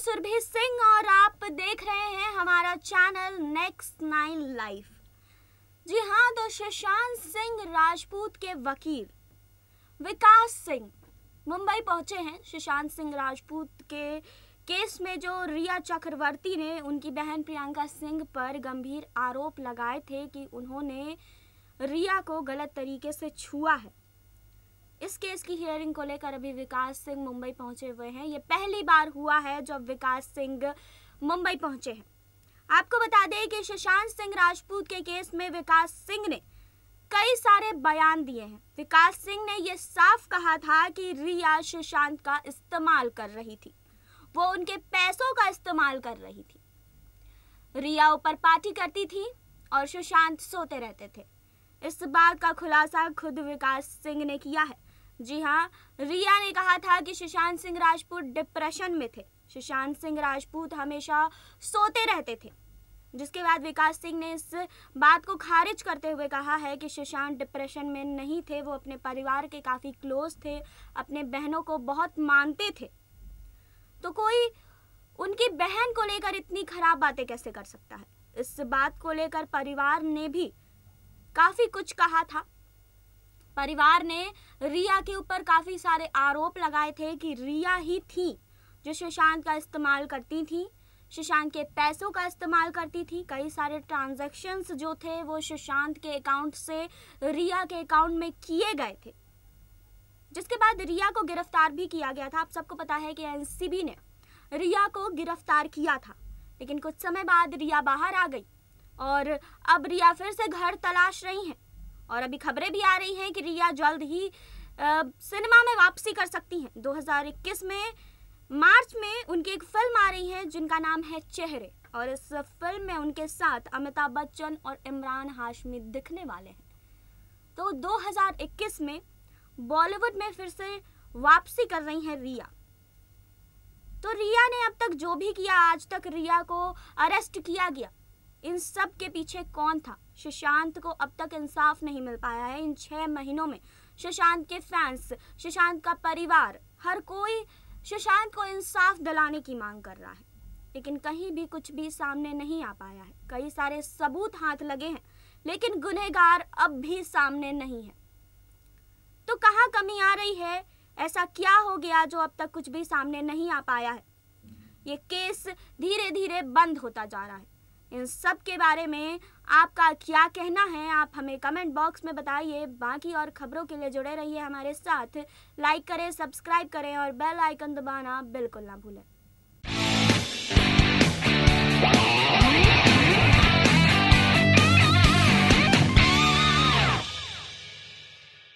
सुरभि सिंह और आप देख रहे हैं हमारा चैनल नेक्स्ट नाइन लाइफ जी हाँ तो सुशांत सिंह राजपूत के वकील विकास सिंह मुंबई पहुंचे हैं सुशांत सिंह राजपूत के केस में जो रिया चक्रवर्ती ने उनकी बहन प्रियंका सिंह पर गंभीर आरोप लगाए थे कि उन्होंने रिया को गलत तरीके से छुआ है इस केस की हियरिंग को लेकर अभी विकास सिंह मुंबई पहुंचे हुए हैं ये पहली बार हुआ है जब विकास सिंह मुंबई पहुंचे हैं आपको बता दें कि शशांत सिंह राजपूत के केस में विकास सिंह ने कई सारे बयान दिए हैं विकास सिंह ने यह साफ कहा था कि रिया सुशांत का इस्तेमाल कर रही थी वो उनके पैसों का इस्तेमाल कर रही थी रिया ऊपर पार्टी करती थी और सुशांत सोते रहते थे इस बात का खुलासा खुद विकास सिंह ने किया है जी हाँ रिया ने कहा था कि सुशांत सिंह राजपूत डिप्रेशन में थे सुशांत सिंह राजपूत हमेशा सोते रहते थे जिसके बाद विकास सिंह ने इस बात को खारिज करते हुए कहा है कि सुशांत डिप्रेशन में नहीं थे वो अपने परिवार के काफ़ी क्लोज थे अपने बहनों को बहुत मानते थे तो कोई उनकी बहन को लेकर इतनी खराब बातें कैसे कर सकता है इस बात को लेकर परिवार ने भी काफ़ी कुछ कहा था परिवार ने रिया के ऊपर काफ़ी सारे आरोप लगाए थे कि रिया ही थी जो सुशांत का इस्तेमाल करती थी सुशांत के पैसों का इस्तेमाल करती थी कई सारे ट्रांजैक्शंस जो थे वो सुशांत के अकाउंट से रिया के अकाउंट में किए गए थे जिसके बाद रिया को गिरफ्तार भी किया गया था आप सबको पता है कि एनसीबी ने रिया को गिरफ्तार किया था लेकिन कुछ समय बाद रिया बाहर आ गई और अब रिया फिर से घर तलाश रही हैं और अभी खबरें भी आ रही हैं कि रिया जल्द ही आ, सिनेमा में वापसी कर सकती हैं 2021 में मार्च में उनकी एक फिल्म आ रही है जिनका नाम है चेहरे और इस फिल्म में उनके साथ अमिताभ बच्चन और इमरान हाशमी दिखने वाले हैं तो 2021 में बॉलीवुड में फिर से वापसी कर रही हैं रिया तो रिया ने अब तक जो भी किया आज तक रिया को अरेस्ट किया गया इन सब के पीछे कौन था शशांत को अब तक इंसाफ नहीं मिल पाया है इन छह महीनों में शशांत के फैंस शशांत का परिवार हर कोई शशांत को इंसाफ दिलाने की मांग कर रहा है लेकिन कहीं भी कुछ भी सामने नहीं आ पाया है कई सारे सबूत हाथ लगे हैं लेकिन गुनहगार अब भी सामने नहीं है तो कहाँ कमी आ रही है ऐसा क्या हो गया जो अब तक कुछ भी सामने नहीं आ पाया है ये केस धीरे धीरे बंद होता जा रहा है इन सब के बारे में आपका क्या कहना है आप हमें कमेंट बॉक्स में बताइए बाकी और खबरों के लिए जुड़े रहिए हमारे साथ लाइक करें सब्सक्राइब करें और बेल आइकन दबाना बिल्कुल ना भूलें